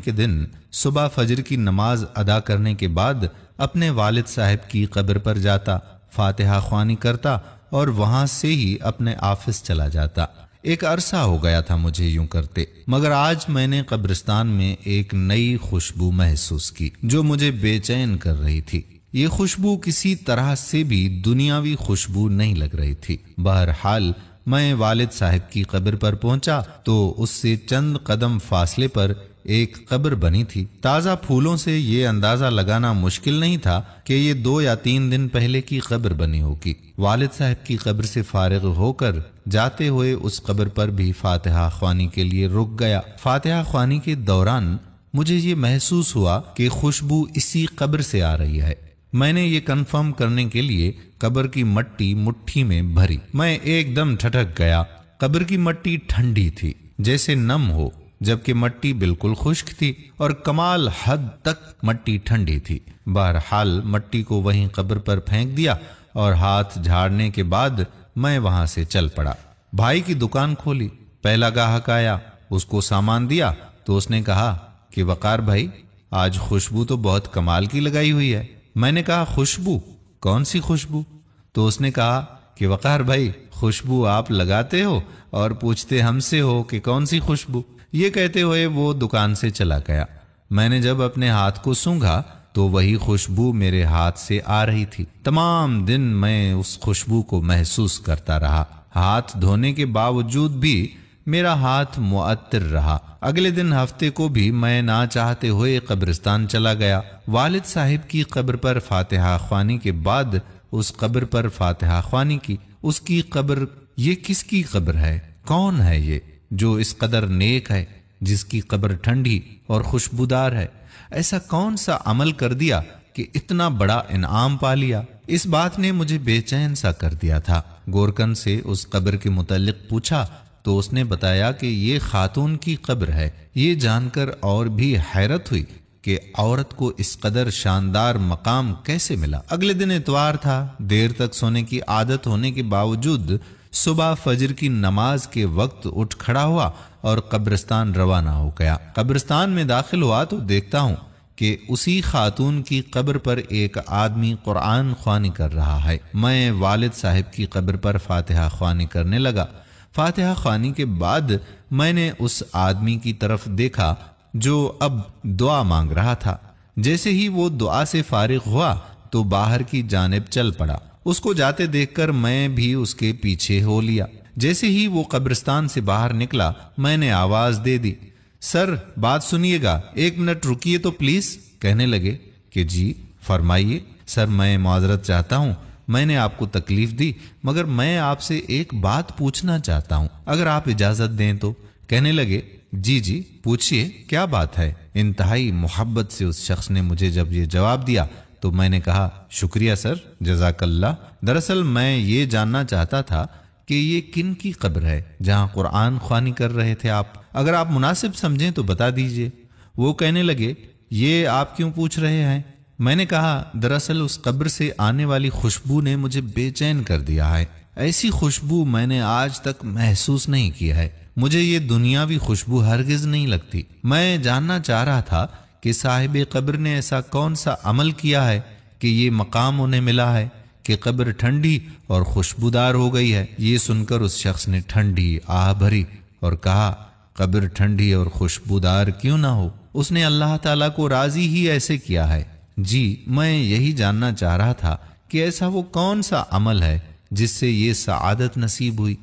के दिन सुबह फजर की नमाज अदा करने के बाद अपने वालिद साहब की कब्र पर जाता फातिहा ख्वानी करता और वहां से ही अपने ऑफिस चला जाता एक अरसा हो गया था मुझे यूं करते मगर आज मैंने कब्रिस्तान में एक नई खुशबू महसूस की जो मुझे बेचैन कर रही थी ये खुशबू किसी तरह से भी दुनियावी खुशबू नहीं लग रही थी बहरहाल मैं वालिद साहब की कब्र पर पहुंचा तो उससे चंद कदम फासले पर एक कब्र बनी थी ताज़ा फूलों से ये अंदाज़ा लगाना मुश्किल नहीं था कि ये दो या तीन दिन पहले की कब्र बनी होगी वालिद साहब की कब्र से फारग होकर जाते हुए उस कब्र पर भी फातिहा खानी के लिए रुक गया फातहा खानी के दौरान मुझे ये महसूस हुआ कि खुशबू इसी कब्र से आ रही है मैंने ये कन्फर्म करने के लिए कब्र की मट्टी मुट्ठी में भरी मैं एकदम ठटक गया कब्र की मट्टी ठंडी थी जैसे नम हो जबकि मट्टी बिल्कुल खुश्क थी और कमाल हद तक मट्टी ठंडी थी बहरहाल मट्टी को वहीं कब्र पर फेंक दिया और हाथ झाड़ने के बाद मैं वहां से चल पड़ा भाई की दुकान खोली पहला गाहक आया उसको सामान दिया तो उसने कहा कि वकार भाई आज खुशबू तो बहुत कमाल की लगाई हुई है मैंने कहा खुशबू कौन सी खुशबू तो उसने कहा कि वकार भाई खुशबू आप लगाते हो और पूछते हमसे हो कि कौन सी खुशबू ये कहते हुए वो दुकान से चला गया मैंने जब अपने हाथ को सूंघा तो वही खुशबू मेरे हाथ से आ रही थी तमाम दिन मैं उस खुशबू को महसूस करता रहा हाथ धोने के बावजूद भी मेरा हाथ मुअत्तर रहा अगले दिन हफ्ते को भी मैं ना चाहते हुए कब्रिस्तान चला गया वालिद साहिब की कब्र पर फातिहा खानी के बाद उस कब्र पर फातिहा खानी की उसकी कब्र ये किसकी कब्र है कौन है ये जो इस कदर नेक है जिसकी कब्र ठंडी और खुशबूदार है ऐसा कौन सा अमल कर दिया कि इतना बड़ा इनाम पा लिया इस बात ने मुझे बेचैन सा कर दिया था गोरकन से उस कब्र के मुतलक पूछा तो उसने बताया कि ये खातून की कब्र है ये जानकर और भी हैरत हुई कि औरत को इस कदर शानदार मकाम कैसे मिला अगले दिन इतवार था देर तक सोने की आदत होने के बावजूद सुबह फजर की नमाज के वक्त उठ खड़ा हुआ और कब्रिस्तान रवाना हो गया कब्रिस्तान में दाखिल हुआ तो देखता हूँ कि उसी खातून की कब्र पर एक आदमी कुरान ख्वानी कर रहा है मैं वालिद साहब की कब्र पर फातिहा ख्वानी करने लगा फातिहा ख्वानी के बाद मैंने उस आदमी की तरफ देखा जो अब दुआ मांग रहा था जैसे ही वो दुआ से फारिग हुआ तो बाहर की जानब चल पड़ा उसको जाते देखकर मैं भी उसके पीछे हो लिया जैसे ही वो कब्रिस्तान से बाहर निकला मैंने आवाज दे दी सर बात सुनिएगा एक मिनट रुकिए तो प्लीज कहने लगे कि जी फरमाइए सर मैं माजरत चाहता हूँ मैंने आपको तकलीफ दी मगर मैं आपसे एक बात पूछना चाहता हूँ अगर आप इजाजत दें तो कहने लगे जी जी पूछिए क्या बात है इंतहाई मोहब्बत से उस शख्स ने मुझे जब ये जवाब दिया तो मैंने कहा शुक्रिया सर जजाकल्ला दरअसल मैं ये जानना चाहता था कि ये किन की कब्र है जहाँ कुरान खानी कर रहे थे आप अगर आप मुनासिब समझें तो बता दीजिए वो कहने लगे ये आप क्यों पूछ रहे हैं मैंने कहा दरअसल उस कब्र से आने वाली खुशबू ने मुझे बेचैन कर दिया है ऐसी खुशबू मैंने आज तक महसूस नहीं किया है मुझे ये दुनियावी खुशबू हरगिज नहीं लगती मैं जानना चाह रहा था कि साहिब कब्र ने ऐसा कौन सा अमल किया है कि ये मकाम उन्हें मिला है कि कब्र ठंडी और खुशबूदार हो गई है ये सुनकर उस शख्स ने ठंडी आह भरी और कहा कब्र ठंडी और खुशबूदार क्यों ना हो उसने अल्लाह ताला को राजी ही ऐसे किया है जी मैं यही जानना चाह रहा था कि ऐसा वो कौन सा अमल है जिससे ये सआदत नसीब हुई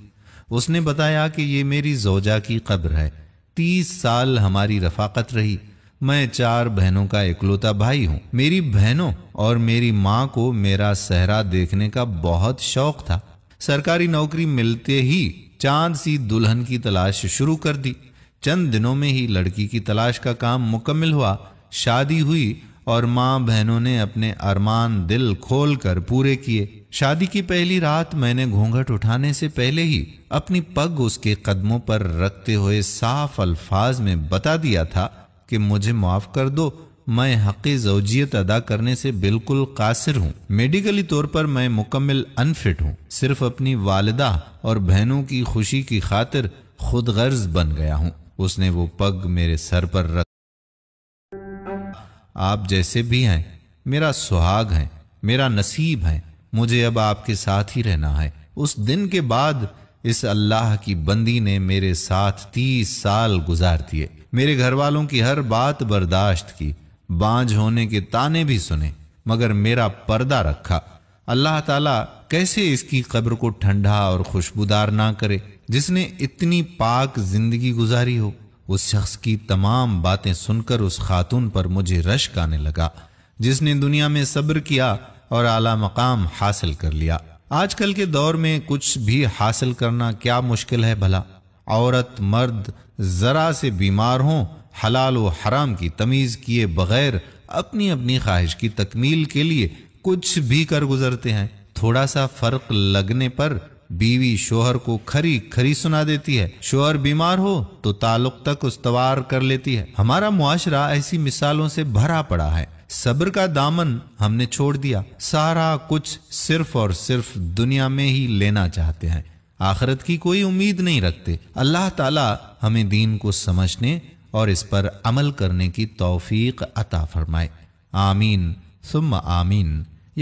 उसने बताया कि ये मेरी जोजा की कब्र है तीस साल हमारी रफाकत रही मैं चार बहनों का इकलौता भाई हूँ मेरी बहनों और मेरी माँ को मेरा सहरा देखने का बहुत शौक था सरकारी नौकरी मिलते ही चांद सी दुल्हन की तलाश शुरू कर दी चंद दिनों में ही लड़की की तलाश का काम मुकम्मल हुआ शादी हुई और माँ बहनों ने अपने अरमान दिल खोल कर पूरे किए शादी की पहली रात मैंने घूंघट उठाने से पहले ही अपनी पग उसके कदमों पर रखते हुए साफ अल्फाज में बता दिया था कि मुझे माफ़ कर दो मैं हक़ी जोजियत अदा करने से बिल्कुल कासिर हूँ मेडिकली तौर पर मैं मुकम्मल अनफिट हूँ सिर्फ अपनी वालदा और बहनों की खुशी की खातिर खुद गर्ज बन गया हूँ उसने वो पग मेरे सर पर रख आप जैसे भी हैं मेरा सुहाग हैं मेरा नसीब है मुझे अब आपके साथ ही रहना है उस दिन के बाद इस अल्लाह की बंदी ने मेरे साथ तीस साल गुजार दिए मेरे घर वालों की हर बात बर्दाश्त की बांझ होने के ताने भी सुने मगर मेरा पर्दा रखा अल्लाह ताला कैसे इसकी कब्र को ठंडा और खुशबूदार ना करे जिसने इतनी पाक जिंदगी गुजारी हो उस शख्स की तमाम बातें सुनकर उस खातून पर मुझे रश्क आने लगा जिसने दुनिया में सब्र किया और आला मकाम हासिल कर लिया आजकल के दौर में कुछ भी हासिल करना क्या मुश्किल है भला औरत मर्द ज़रा से बीमार हों हलाल व हराम की तमीज़ किए बगैर अपनी अपनी ख्वाहिश की तकमील के लिए कुछ भी कर गुजरते हैं थोड़ा सा फर्क लगने पर बीवी शोहर को खरी खरी सुना देती है शोहर बीमार हो तो ताल्लुक तक उस्तवार कर लेती है हमारा मुआशरा ऐसी मिसालों से भरा पड़ा है सब्र का दामन हमने छोड़ दिया सारा कुछ सिर्फ और सिर्फ दुनिया में ही लेना चाहते हैं आखरत की कोई उम्मीद नहीं रखते अल्लाह ताला हमें दीन को समझने और इस पर अमल करने की तौफीक अता फरमाए आमीन सुम आमीन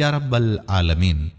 या रब्बल आलमीन